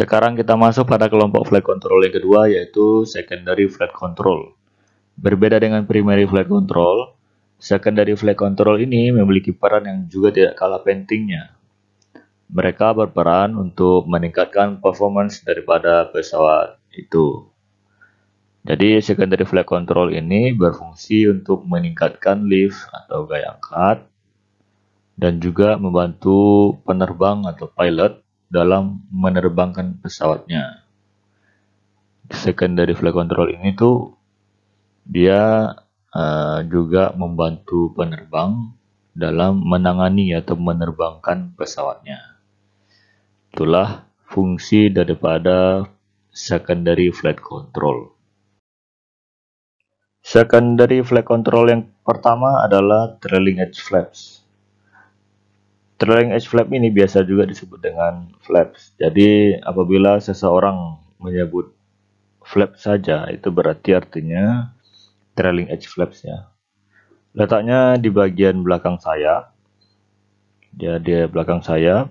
Sekarang kita masuk pada kelompok flight control yang kedua yaitu secondary flight control. Berbeda dengan primary flight control, secondary flight control ini memiliki peran yang juga tidak kalah pentingnya. Mereka berperan untuk meningkatkan performance daripada pesawat itu. Jadi secondary flight control ini berfungsi untuk meningkatkan lift atau gaya angkat dan juga membantu penerbang atau pilot dalam menerbangkan pesawatnya. Secondary flight control ini tuh dia uh, juga membantu penerbang dalam menangani atau menerbangkan pesawatnya. Itulah fungsi daripada secondary flight control. Secondary flight control yang pertama adalah trailing edge flaps. Trailing edge flap ini biasa juga disebut dengan flaps. Jadi apabila seseorang menyebut flap saja, itu berarti artinya trailing edge Flaps flapsnya. Letaknya di bagian belakang saya. Jadi ya, belakang saya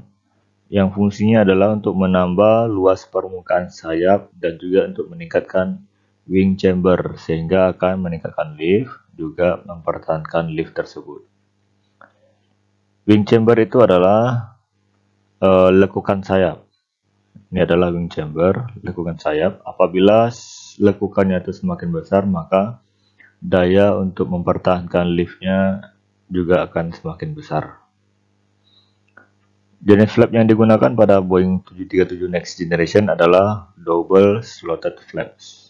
yang fungsinya adalah untuk menambah luas permukaan sayap dan juga untuk meningkatkan wing chamber sehingga akan meningkatkan lift juga mempertahankan lift tersebut. Wing chamber itu adalah uh, lekukan sayap. Ini adalah wing chamber, lekukan sayap. Apabila lekukannya itu semakin besar, maka daya untuk mempertahankan liftnya juga akan semakin besar. Jenis flap yang digunakan pada Boeing 737 Next Generation adalah double slotted flaps.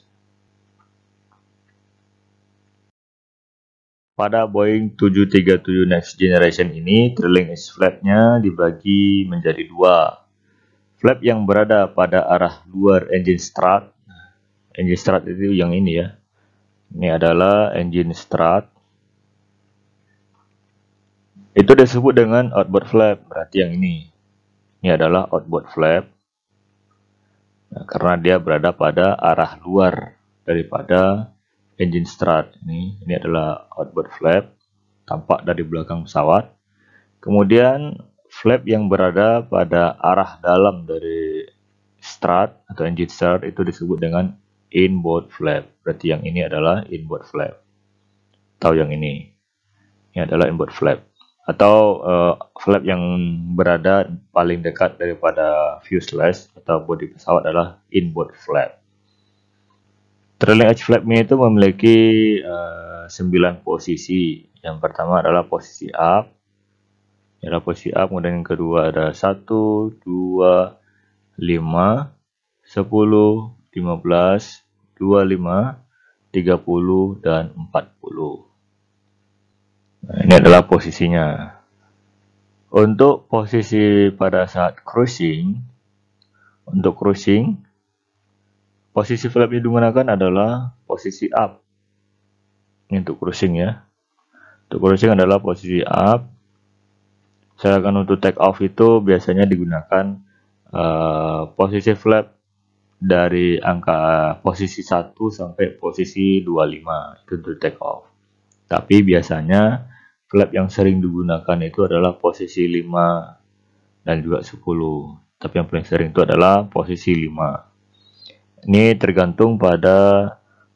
Pada Boeing 737 Next Generation ini, trailing edge flapnya dibagi menjadi dua. Flap yang berada pada arah luar engine strut, engine strut itu yang ini ya. Ini adalah engine strut. Itu disebut dengan outboard flap, berarti yang ini. Ini adalah outboard flap. Nah, karena dia berada pada arah luar daripada engine strut ini ini adalah outboard flap tampak dari belakang pesawat kemudian flap yang berada pada arah dalam dari strut atau engine strut itu disebut dengan inboard flap berarti yang ini adalah inboard flap atau yang ini ini adalah inboard flap atau uh, flap yang berada paling dekat daripada fuselage atau bodi pesawat adalah inboard flap Trailing edge flap itu memiliki uh, eh, 9 posisi. Yang pertama adalah posisi up. Ini adalah posisi up, kemudian yang kedua ada 1, 2, 5, 10, 15, 25, 30, dan 40. Nah, ini adalah posisinya. Untuk posisi pada saat cruising, untuk cruising, Posisi flap yang digunakan adalah posisi up. Ini untuk cruising ya. Untuk cruising adalah posisi up. akan untuk take off itu biasanya digunakan uh, posisi flap dari angka posisi 1 sampai posisi 25 itu untuk take off. Tapi biasanya flap yang sering digunakan itu adalah posisi 5 dan juga 10. Tapi yang paling sering itu adalah posisi 5. Ini tergantung pada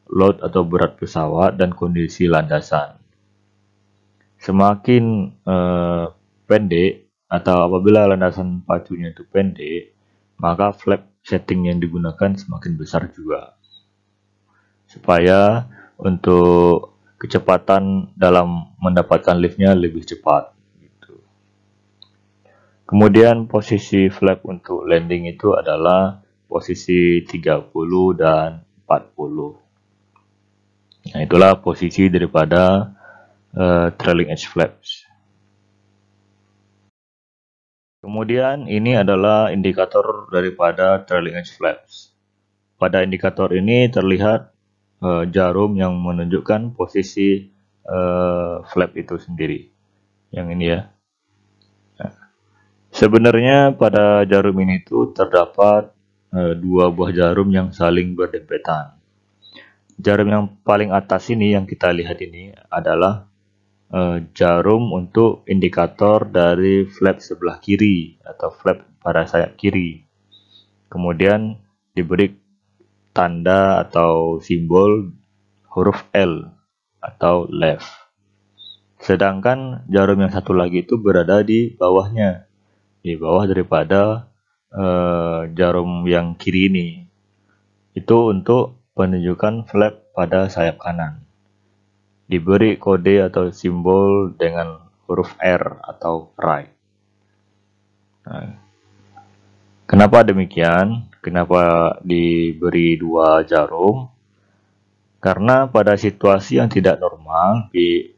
load atau berat pesawat dan kondisi landasan. Semakin eh, pendek atau apabila landasan pacunya itu pendek, maka flap setting yang digunakan semakin besar juga. Supaya untuk kecepatan dalam mendapatkan liftnya lebih cepat. Gitu. Kemudian posisi flap untuk landing itu adalah posisi 30 dan 40. Nah, itulah posisi daripada uh, trailing edge flaps. Kemudian ini adalah indikator daripada trailing edge flaps. Pada indikator ini terlihat uh, jarum yang menunjukkan posisi uh, flap itu sendiri. Yang ini ya. Nah, sebenarnya pada jarum ini itu terdapat Eh, dua buah jarum yang saling berdempetan. Jarum yang paling atas ini yang kita lihat ini adalah eh, jarum untuk indikator dari flap sebelah kiri atau flap pada sayap kiri. Kemudian diberi tanda atau simbol huruf L atau left. Sedangkan jarum yang satu lagi itu berada di bawahnya, di bawah daripada Eh, jarum yang kiri ini itu untuk penunjukan flap pada sayap kanan diberi kode atau simbol dengan huruf R atau right nah, kenapa demikian kenapa diberi dua jarum karena pada situasi yang tidak normal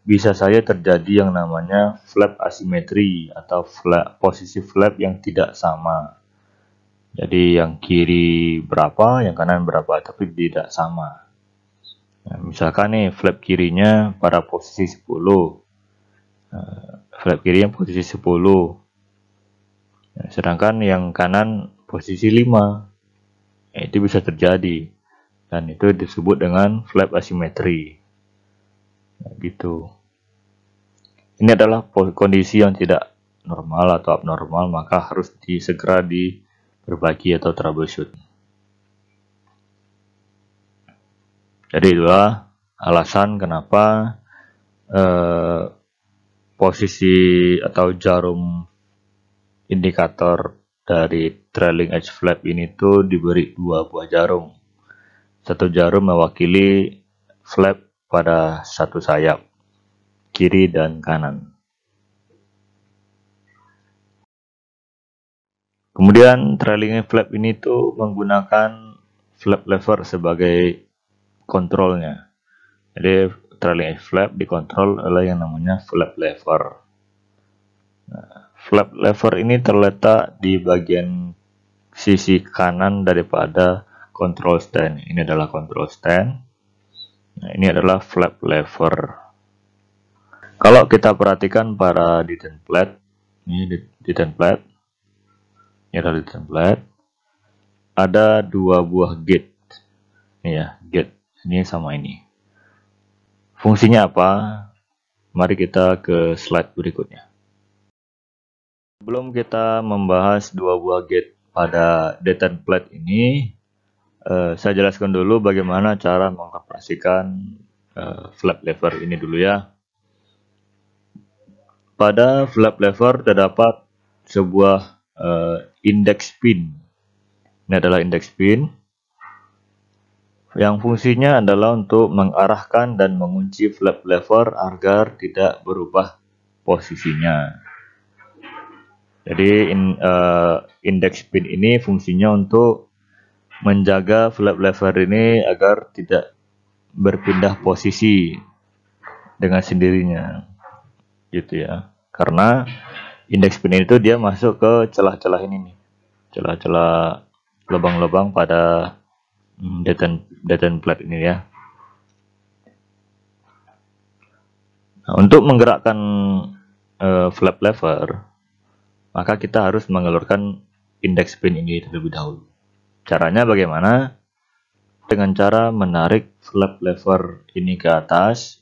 bisa saja terjadi yang namanya flap asimetri atau flap, posisi flap yang tidak sama. Jadi yang kiri berapa, yang kanan berapa, tapi tidak sama. Nah, misalkan nih flap kirinya pada posisi 10. Uh, eh, flap kirinya posisi 10. Nah, sedangkan yang kanan posisi 5. Nah, itu bisa terjadi. Dan itu disebut dengan flap asimetri. Nah, gitu. Ini adalah kondisi yang tidak normal atau abnormal, maka harus disegera di berbagi atau troubleshoot. Jadi itulah alasan kenapa eh, posisi atau jarum indikator dari trailing edge flap ini tuh diberi dua buah jarum. Satu jarum mewakili flap pada satu sayap, kiri dan kanan. Kemudian trailing flap ini tuh menggunakan flap lever sebagai kontrolnya. Jadi trailing flap dikontrol oleh yang namanya flap lever. Nah, flap lever ini terletak di bagian sisi kanan daripada control stand. Ini adalah control stand. Nah, ini adalah flap lever. Kalau kita perhatikan para detent plate, ini detent plate error di template ada dua buah gate ya gate ini sama ini fungsinya apa mari kita ke slide berikutnya sebelum kita membahas dua buah gate pada data template ini eh, saya jelaskan dulu bagaimana cara mengoperasikan eh, flap lever ini dulu ya pada flap lever terdapat sebuah uh, index pin. Ini adalah index pin yang fungsinya adalah untuk mengarahkan dan mengunci flap lever agar tidak berubah posisinya. Jadi in, uh, eh, index pin ini fungsinya untuk menjaga flap lever ini agar tidak berpindah posisi dengan sendirinya. Gitu ya. Karena indeks pin itu dia masuk ke celah-celah ini nih celah-celah lubang-lubang pada hmm, daten daten plat ini ya nah, untuk menggerakkan uh, flap lever maka kita harus mengelurkan indeks pin ini terlebih dahulu caranya bagaimana dengan cara menarik flap lever ini ke atas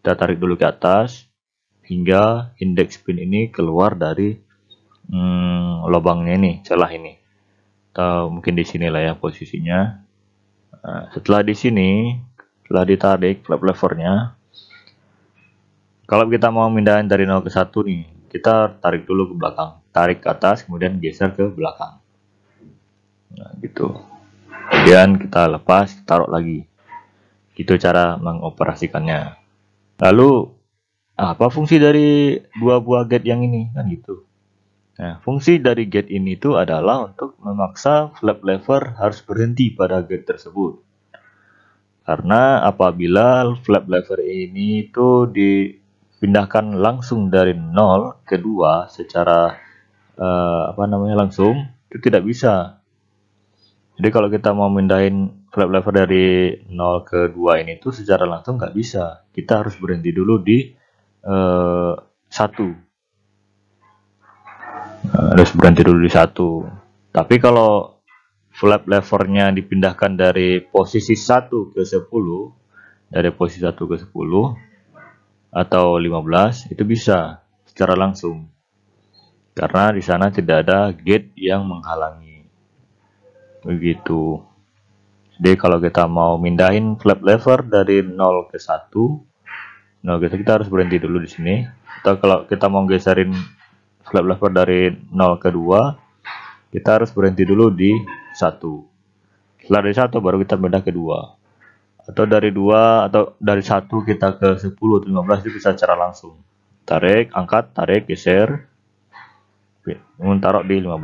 kita tarik dulu ke atas hingga indeks pin ini keluar dari hmm, lubangnya ini, celah ini. Atau mungkin di sini lah ya posisinya. Nah, setelah di sini, setelah ditarik flap levernya, kalau kita mau pindahin dari 0 ke 1 nih, kita tarik dulu ke belakang. Tarik ke atas, kemudian geser ke belakang. Nah, gitu. Kemudian kita lepas, taruh lagi. itu cara mengoperasikannya. Lalu apa fungsi dari dua buah gate yang ini kan gitu. Nah, fungsi dari gate ini itu adalah untuk memaksa flap lever harus berhenti pada gate tersebut. Karena apabila flap lever ini itu dipindahkan langsung dari nol ke 2 secara uh, apa namanya langsung itu tidak bisa. Jadi kalau kita mau mindahin flap lever dari 0 ke 2 ini tuh secara langsung nggak bisa. Kita harus berhenti dulu di Eh, satu eh, harus berhenti dulu di satu tapi kalau flap levernya dipindahkan dari posisi 1 ke 10 dari posisi 1 ke 10 atau 15 itu bisa secara langsung karena di sana tidak ada gate yang menghalangi begitu jadi kalau kita mau mindahin flap lever dari 0 ke 1 Nah, guys, kita harus berhenti dulu di sini. Atau kalau kita mau geserin slab lever dari 0 ke 2, kita harus berhenti dulu di 1. Setelah dari 1 baru kita pindah ke 2. Atau dari 2 atau dari 1 kita ke 10 atau 15 itu bisa secara langsung. Tarik, angkat, tarik, geser. Taruh di 15.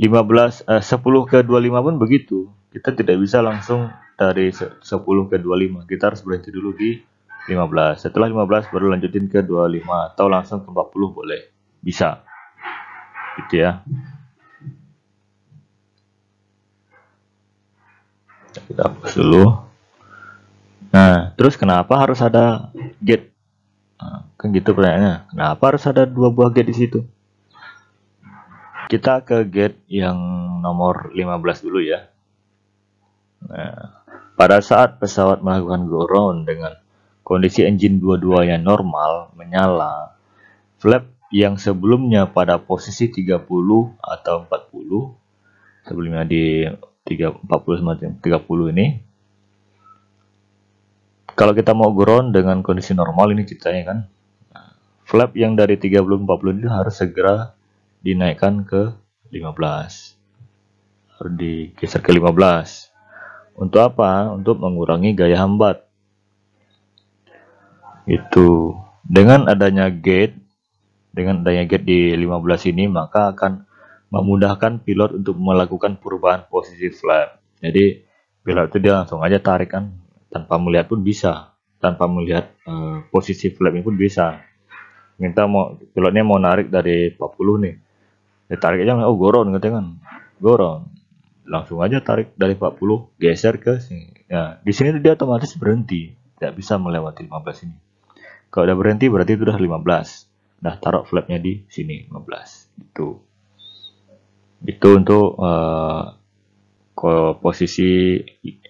15 eh, 10 ke 25 pun begitu. Kita tidak bisa langsung dari 10 ke 25. Kita harus berhenti dulu di 15. Setelah 15 baru lanjutin ke 25 atau langsung ke 40 boleh. Bisa. Gitu ya. Kita hapus dulu. Nah, terus kenapa harus ada gate? Nah, kan gitu pertanyaannya. Kenapa harus ada dua buah gate di situ? Kita ke gate yang nomor 15 dulu ya. Nah, pada saat pesawat melakukan go round dengan Kondisi engine dua-duanya normal, menyala. Flap yang sebelumnya pada posisi 30 atau 40, sebelumnya di 40 30 ini. Kalau kita mau ground dengan kondisi normal ini ceritanya kan. Flap yang dari 30 40 itu harus segera dinaikkan ke 15 harus digeser ke 15. Untuk apa? Untuk mengurangi gaya hambat itu dengan adanya gate dengan adanya gate di 15 ini maka akan memudahkan pilot untuk melakukan perubahan posisi flap jadi pilot itu dia langsung aja tarik kan tanpa melihat pun bisa tanpa melihat uh, posisi flapnya pun bisa minta mau pilotnya mau narik dari 40 nih ditarik aja oh goron katanya kan goron langsung aja tarik dari 40 geser ke sini nah di sini dia otomatis berhenti tidak bisa melewati 15 ini kalau udah berhenti berarti itu udah 15. Nah, taruh flapnya di sini 15. Itu. Itu untuk uh, posisi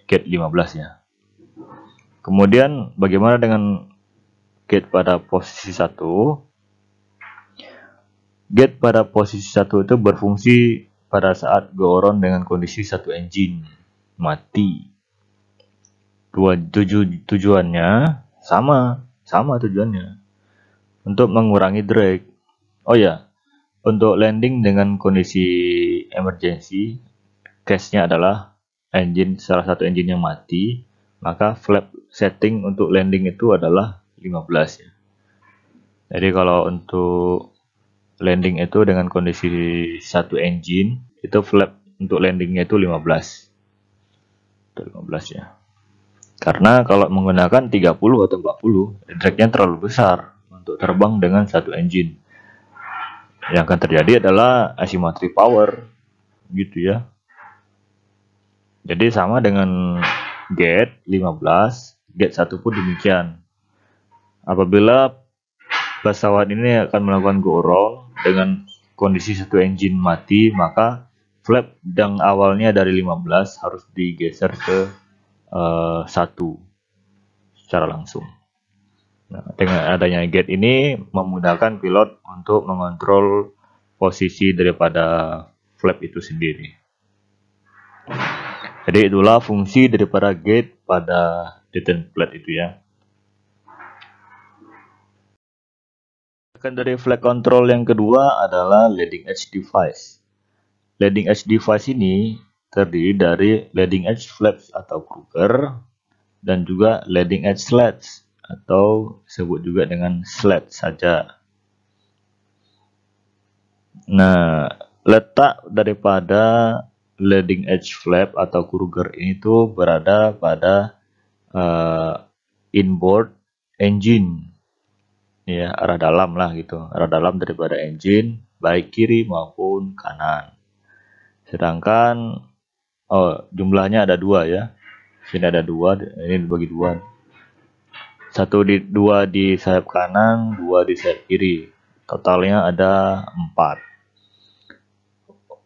gate 15 ya. Kemudian bagaimana dengan gate pada posisi 1? Gate pada posisi 1 itu berfungsi pada saat go around dengan kondisi satu engine mati. Dua tuju, tujuannya sama sama tujuannya untuk mengurangi drag. Oh ya, untuk landing dengan kondisi emergency, case-nya adalah engine salah satu engine yang mati, maka flap setting untuk landing itu adalah 15 ya. Jadi kalau untuk landing itu dengan kondisi satu engine, itu flap untuk landingnya itu 15. Itu 15 ya. Karena kalau menggunakan 30 atau 40, dragnya terlalu besar untuk terbang dengan satu engine. Yang akan terjadi adalah asimetri power, gitu ya. Jadi sama dengan gate 15, gate 1 pun demikian. Apabila pesawat ini akan melakukan go roll dengan kondisi satu engine mati, maka flap dan awalnya dari 15 harus digeser ke uh, satu secara langsung. Nah, dengan adanya gate ini memudahkan pilot untuk mengontrol posisi daripada flap itu sendiri. Jadi itulah fungsi daripada gate pada detent plate itu ya. Akan dari flag control yang kedua adalah leading edge device. Leading edge device ini terdiri dari leading edge flaps atau Kruger dan juga leading edge slats atau disebut juga dengan slat saja. Nah, letak daripada leading edge flap atau Kruger ini itu berada pada uh, inboard engine ya arah dalam lah gitu arah dalam daripada engine baik kiri maupun kanan sedangkan Oh, jumlahnya ada dua ya. Sini ada dua, ini dibagi dua. Satu di dua di sayap kanan, dua di sayap kiri. Totalnya ada empat.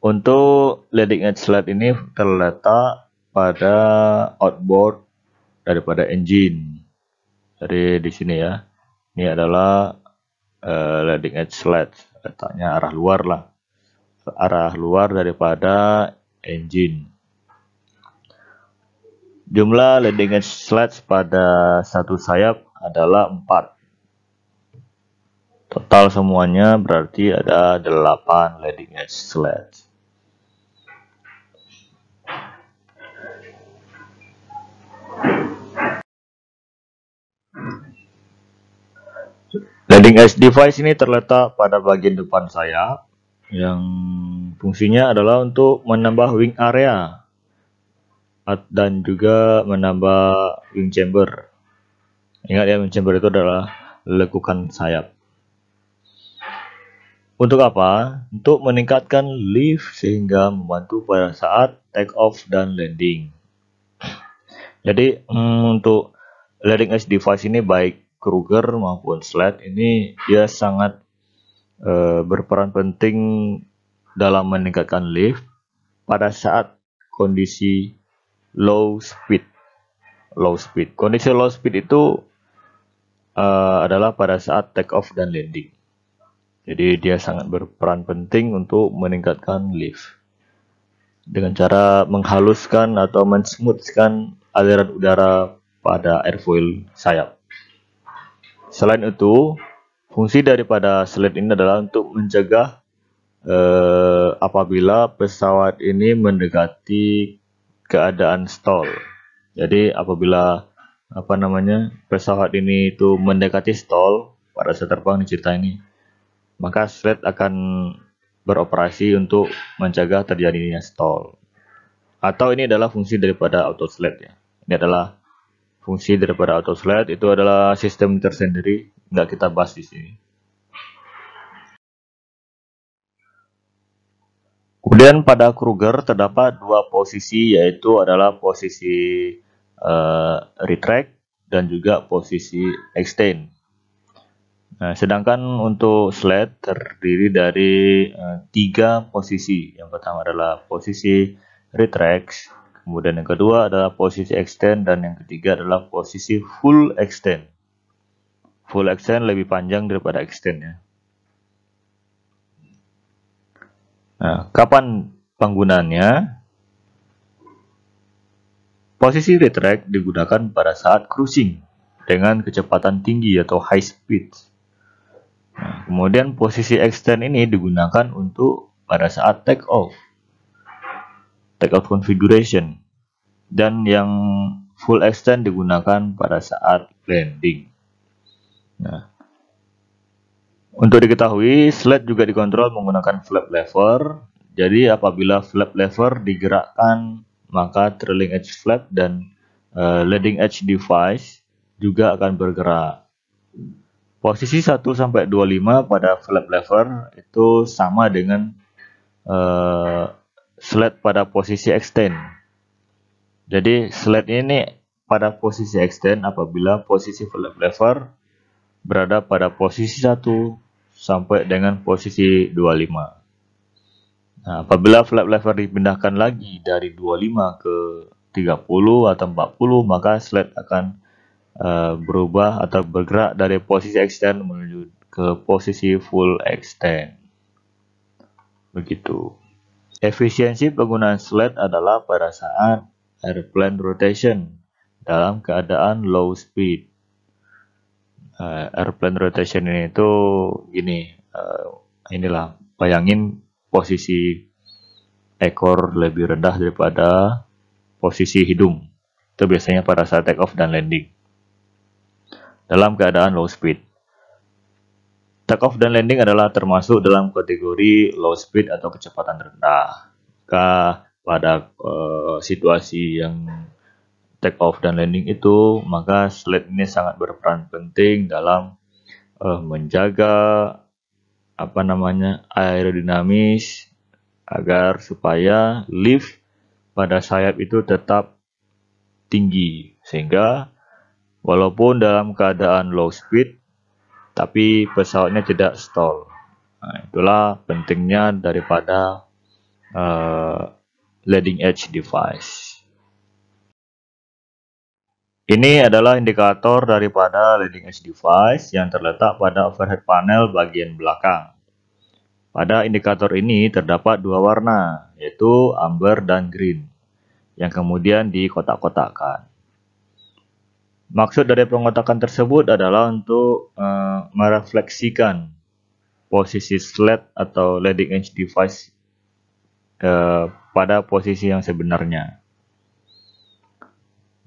Untuk leading edge slide ini terletak pada outboard daripada engine. Jadi di sini ya. Ini adalah uh, leading edge slide. Letaknya arah luar lah. Arah luar daripada engine. Jumlah leading edge slats pada satu sayap adalah 4. Total semuanya berarti ada 8 leading edge slats. Leading edge device ini terletak pada bagian depan sayap yang fungsinya adalah untuk menambah wing area dan juga menambah wing chamber. Ingat ya, wing chamber itu adalah lekukan sayap. Untuk apa? Untuk meningkatkan lift sehingga membantu pada saat take off dan landing. Jadi hmm, untuk landing edge device ini baik Kruger maupun Sled ini dia sangat eh, berperan penting dalam meningkatkan lift pada saat kondisi low speed. Low speed. Kondisi low speed itu uh, adalah pada saat take off dan landing. Jadi dia sangat berperan penting untuk meningkatkan lift dengan cara menghaluskan atau mensmoothkan aliran udara pada airfoil sayap. Selain itu, fungsi daripada slide ini adalah untuk mencegah eh, apabila pesawat ini mendekati keadaan stall. Jadi apabila apa namanya pesawat ini itu mendekati stall pada saat terbang di cerita ini, maka sled akan beroperasi untuk mencegah terjadinya stall. Atau ini adalah fungsi daripada auto sled ya. Ini adalah fungsi daripada auto sled itu adalah sistem tersendiri, nggak kita bahas di sini. Kemudian pada Kruger terdapat dua posisi yaitu adalah posisi uh, retract dan juga posisi extend. Nah, sedangkan untuk sled terdiri dari uh, tiga posisi. Yang pertama adalah posisi retract, kemudian yang kedua adalah posisi extend dan yang ketiga adalah posisi full extend. Full extend lebih panjang daripada extend ya. Nah, kapan penggunaannya? Posisi retract digunakan pada saat cruising dengan kecepatan tinggi atau high speed. Nah, kemudian posisi extend ini digunakan untuk pada saat take off. Take off configuration. Dan yang full extend digunakan pada saat landing. Nah, untuk diketahui, sled juga dikontrol menggunakan flap lever. Jadi apabila flap lever digerakkan, maka trailing edge flap dan uh, leading edge device juga akan bergerak. Posisi 1 sampai 25 pada flap lever itu sama dengan uh, sled pada posisi extend. Jadi sled ini pada posisi extend apabila posisi flap lever berada pada posisi 1 sampai dengan posisi 25. Nah, apabila flat lever dipindahkan lagi dari 25 ke 30 atau 40, maka slide akan uh, berubah atau bergerak dari posisi extend menuju ke posisi full extend. Begitu. Efisiensi penggunaan slide adalah pada saat airplane rotation dalam keadaan low speed uh, airplane rotation ini itu gini uh, inilah bayangin posisi ekor lebih rendah daripada posisi hidung itu biasanya pada saat take off dan landing dalam keadaan low speed take off dan landing adalah termasuk dalam kategori low speed atau kecepatan rendah maka pada uh, eh, situasi yang take off dan landing itu, maka slide ini sangat berperan penting dalam uh, menjaga apa namanya aerodinamis agar supaya lift pada sayap itu tetap tinggi sehingga walaupun dalam keadaan low speed tapi pesawatnya tidak stall. Nah, itulah pentingnya daripada uh, leading edge device. Ini adalah indikator daripada leading edge device yang terletak pada overhead panel bagian belakang. Pada indikator ini terdapat dua warna, yaitu amber dan green, yang kemudian dikotak-kotakkan. Maksud dari pengotakan tersebut adalah untuk uh, merefleksikan posisi sled atau leading edge device uh, pada posisi yang sebenarnya.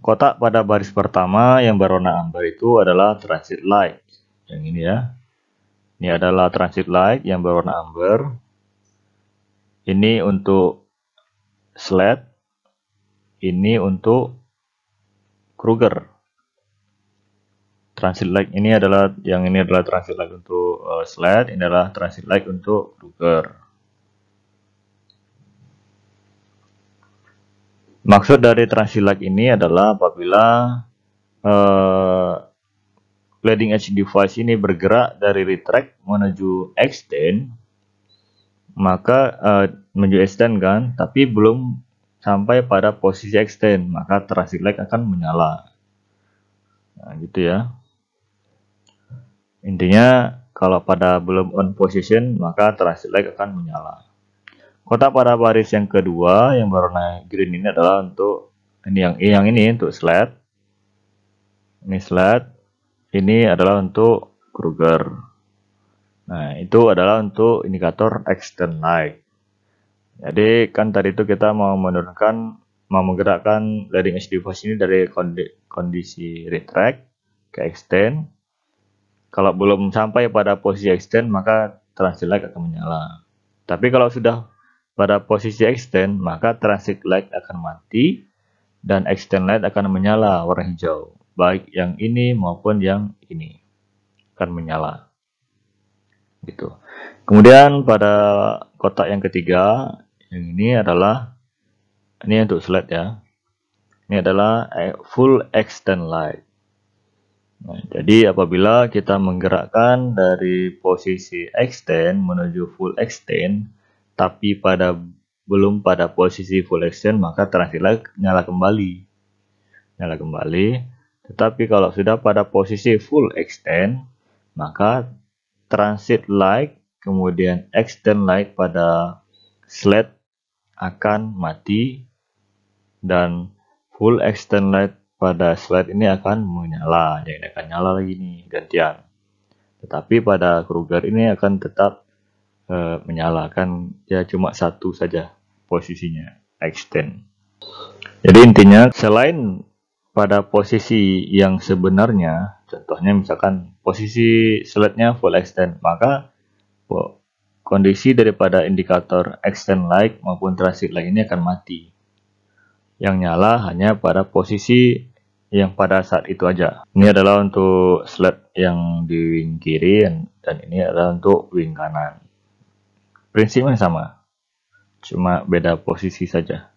Kotak pada baris pertama yang berwarna amber itu adalah transit light. Yang ini ya. Ini adalah transit light yang berwarna amber. Ini untuk sled. Ini untuk Kruger. Transit light ini adalah yang ini adalah transit light untuk eh, sled, ini adalah transit light untuk Kruger. Maksud dari transilac ini adalah apabila uh, leading edge device ini bergerak dari retract menuju extend, maka uh, menuju extend kan, tapi belum sampai pada posisi extend, maka transilac akan menyala. Nah, gitu ya. Intinya kalau pada belum on position, maka transilac akan menyala. Kotak pada baris yang kedua yang berwarna green ini adalah untuk ini yang yang ini untuk slide. Ini slide. Ini adalah untuk Kruger. Nah, itu adalah untuk indikator extend light. Jadi kan tadi itu kita mau menurunkan mau menggerakkan leading edge device ini dari kondisi retract ke extend. Kalau belum sampai pada posisi extend maka translate akan menyala. Tapi kalau sudah pada posisi extend, maka transit light akan mati dan extend light akan menyala warna hijau, baik yang ini maupun yang ini akan menyala. Gitu. Kemudian pada kotak yang ketiga, yang ini adalah ini untuk slide ya. Ini adalah eh, full extend light. Nah, jadi apabila kita menggerakkan dari posisi extend menuju full extend, tapi pada belum pada posisi full extend maka lag nyala kembali nyala kembali tetapi kalau sudah pada posisi full extend maka transit light kemudian extend light pada sled akan mati dan full extend light pada sled ini akan menyala jadi akan nyala lagi nih gantian tetapi pada Kruger ini akan tetap e, menyalakan ya cuma satu saja posisinya extend. Jadi intinya selain pada posisi yang sebenarnya, contohnya misalkan posisi slide-nya full extend, maka kondisi daripada indikator extend like maupun transit like ini akan mati. Yang nyala hanya pada posisi yang pada saat itu aja. Ini adalah untuk slide yang di wing kiri dan ini adalah untuk wing kanan prinsipnya sama cuma beda posisi saja